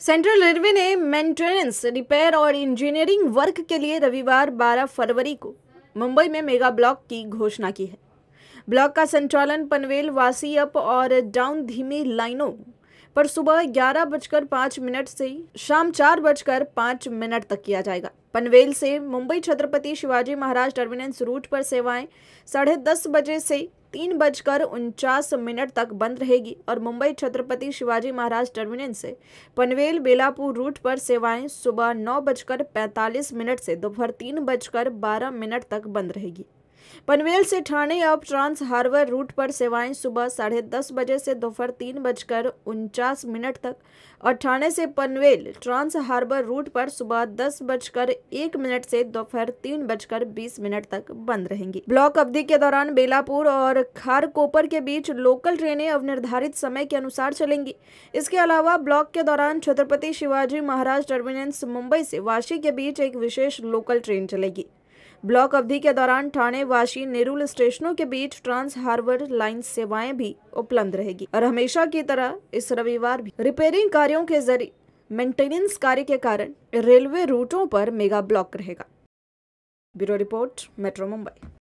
central Railway ने maintenance repair और engineering work के लिए रविवार 12 फरवरी को मुंबई में मेगा ब्लॉक की घोषणा की है ब्लॉक का संचालन पनवेल वासी अप और डाउन धीमी लाइनों पर सुबह ग्यारह बजकर पाँच मिनट से शाम चार बजकर पाँच मिनट तक किया जाएगा पनवेल से मुंबई छत्रपति शिवाजी महाराज टर्मिनेंस रूट पर सेवाएं साढ़े दस बजे से तीन बजकर उनचास मिनट तक बंद रहेगी और मुंबई छत्रपति शिवाजी महाराज टर्मिनेंस से पनवेल बेलापुर रूट पर सेवाएं सुबह नौ बजकर पैंतालीस मिनट से दोपहर तीन बजकर बारह मिनट तक बंद रहेगी पनवेल से ठाणे अब ट्रांस हार्बर रूट पर सेवाएं सुबह साढ़े दस बजे से दोपहर तीन बजकर उनचास मिनट तक और ठाणे से पनवेल ट्रांस हार्बर रूट पर सुबह दस बजकर एक मिनट से दोपहर तीन बजकर बीस मिनट तक बंद रहेंगी ब्लॉक अवधि के दौरान बेलापुर और खारकोपर के बीच लोकल ट्रेनें अब निर्धारित समय के अनुसार चलेंगी इसके अलावा ब्लॉक के दौरान छत्रपति शिवाजी महाराज टर्मिनेंस मुंबई से वाशी के बीच एक विशेष लोकल ट्रेन चलेगी ब्लॉक अवधि के दौरान थाने वाशी नेरुल स्टेशनों के बीच ट्रांस हार्बर लाइन सेवाएं भी उपलब्ध रहेगी और हमेशा की तरह इस रविवार भी रिपेयरिंग कार्यो के जरिए मेंटेनेंस कार्य के कारण रेलवे रूटों पर मेगा ब्लॉक रहेगा ब्यूरो रिपोर्ट मेट्रो मुंबई